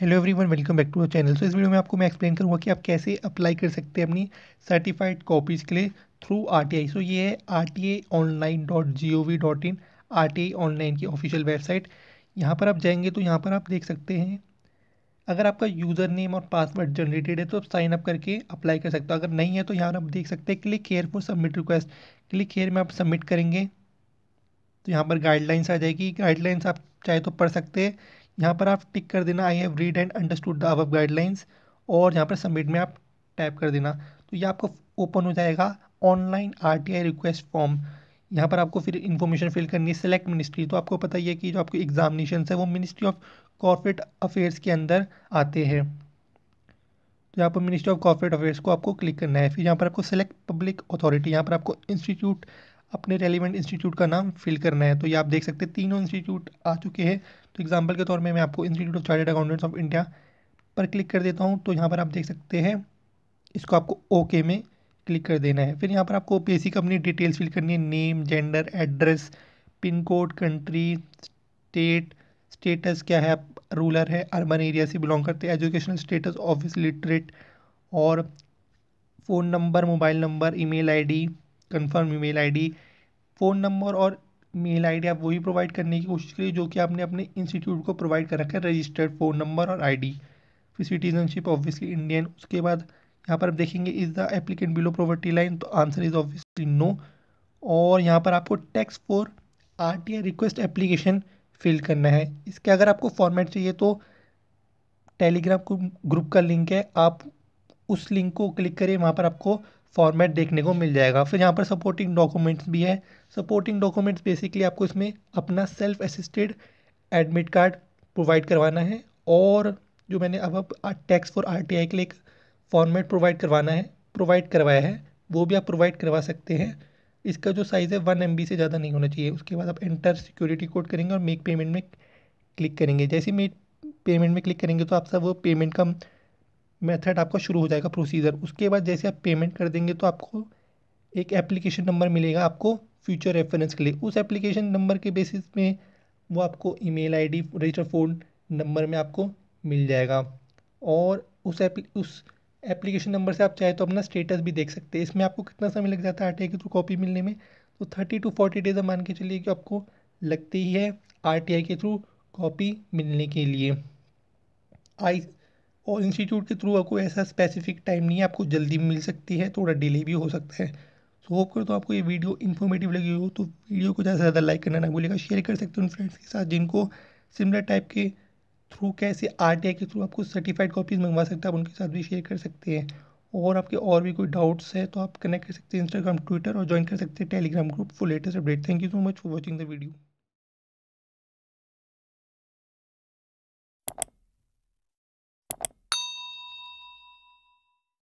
hello everyone welcome back to our channel so इस video में आपको मैं एक्सप्लेन करूंगा कि आप कैसे अप्लाई कर सकते हैं अपनी सर्टिफाइड कॉपीज़ के लिए थ्रू आरटीआई सो ये है R T I online dot G O V dot in R T I online की ऑफिशियल वेबसाइट यहाँ पर आप जाएंगे तो यहाँ पर आप देख सकते हैं अगर आपका यूज़र नेम और पासवर्ड जनरेटेड है तो आप साइन अप करके अप्लाई कर सकते हो अगर नहीं है तो यहाँ आप देख सकते हैं click here for submit request click here में आप सबमिट करेंगे तो यहाँ पर गाइडलाइंस आ जाएगी गाइडलाइंस आप चाहे तो पढ़ सकते हैं यहाँ पर आप टिक कर देना I have read and understood the above guidelines और यहाँ पर सबमिट में आप टैप कर देना तो ये आपको ओपन हो जाएगा online R T I request form यहाँ पर आपको फिर इन्फॉर्मेशन फिल करनी है सेलेक्ट मिनिस्ट्री तो आपको पता ही है कि जो आपको एग्जामिनेशन है वो मिनिस्ट्री ऑफ कॉर्पोरेट अफेयर्स के अंदर आते हैं तो यहाँ पर मिनिस्ट्री ऑफ कॉर्पोरेट अफेयर्स को आपको क्लिक करना है फिर यहाँ पर आपको सेलेक्ट पब्लिक अथॉरिटी यहाँ पर आपको इंस्टीट्यूट अपने रेलिवेंट इंस्टीट्यूट का नाम फिल करना है तो ये आप देख सकते हैं तीनों इंस्टीट्यूट आ चुके हैं तो एग्जाम्पल के तौर में मैं आपको Institute of Chartered Accountants of India पर क्लिक कर देता हूँ तो यहाँ पर आप देख सकते हैं इसको आपको ओके में क्लिक कर देना है फिर यहाँ पर आपको बेसिक अपनी डिटेल्स फिल करनी है name gender address pin code country state status क्या है आप रूलर है अर्बन एरिया से बिलोंग करते हैं एजुकेशनल स्टेटस ऑफिस लिटरेट और phone number mobile number email ID confirm email ID phone number और मेल आईडी आप वही प्रोवाइड करने की कोशिश करिए जो कि आपने अपने इंस्टीट्यूट को प्रोवाइड कर रखा है रजिस्टर्ड फ़ोन नंबर और आईडी फिर सिटीजनशिप ऑब्वियसली इंडियन उसके बाद यहाँ पर आप देखेंगे is the applicant below poverty line तो आंसर इज़ ऑब्वियसली नो और यहाँ पर आपको tax for R T I request application fill करना है इसके अगर आपको फॉर्मेट चाहिए तो टेलीग्राम को ग्रुप का लिंक है आप उस लिंक को क्लिक करें वहाँ पर आपको फॉर्मेट देखने को मिल जाएगा फिर यहाँ पर सपोर्टिंग डॉक्यूमेंट्स भी है सपोर्टिंग डॉक्यूमेंट्स बेसिकली आपको इसमें अपना self assisted admit card provide करवाना है और जो मैंने अब अब टैक्स फॉर आर टी के लिए एक फॉर्मेट प्रोवाइड करवाना है प्रोवाइड करवाया है वो भी आप प्रोवाइड करवा सकते हैं इसका जो साइज़ है वन एम से ज़्यादा नहीं होना चाहिए उसके बाद आप इंटर सिक्योरिटी कोड करेंगे और मेक पेमेंट में क्लिक करेंगे जैसे मेक पेमेंट में क्लिक करेंगे तो आप सब वो पेमेंट का मेथड आपका शुरू हो जाएगा प्रोसीजर उसके बाद जैसे आप पेमेंट कर देंगे तो आपको एक एप्लीकेशन नंबर मिलेगा आपको फ्यूचर रेफरेंस के लिए उस एप्लीकेशन नंबर के बेसिस में वो आपको email ID register phone number में आपको मिल जाएगा और उस एप्ली उस एप्लीकेशन नंबर से आप चाहे तो अपना स्टेटस भी देख सकते हैं इसमें आपको कितना समय लग जाता है आर की थ्रू कॉपी मिलने में तो थर्टी टू फोर्टी डेज मान के चलिए कि आपको लगती ही है आर के थ्रू कॉपी मिलने के लिए आई और इंस्टीट्यूट के थ्रू आपको ऐसा स्पेसिफिक टाइम नहीं है आपको जल्दी मिल सकती है थोड़ा डिले भी हो सकता है सो होप कर तो आपको ये वीडियो इन्फॉर्मेटिव लगी हो तो वीडियो को ज़्यादा से ज़्यादा लाइक करना ना भूलेगा शेयर कर सकते हो उन फ्रेंड्स के साथ जिनको सिमिलर टाइप के थ्रू कैसे आर के थ्रू आपको सर्टिफाइड कॉपीज़ मंगवा सकते हैं आप उनके साथ भी शेयर कर सकते हैं और आपके और भी कोई डाउट्स है तो आप कनेक्ट कर सकते हैं इंस्टाग्राम ट्विटर और ज्वाइन कर सकते हैं Telegram group for latest update thank you so much for watching the video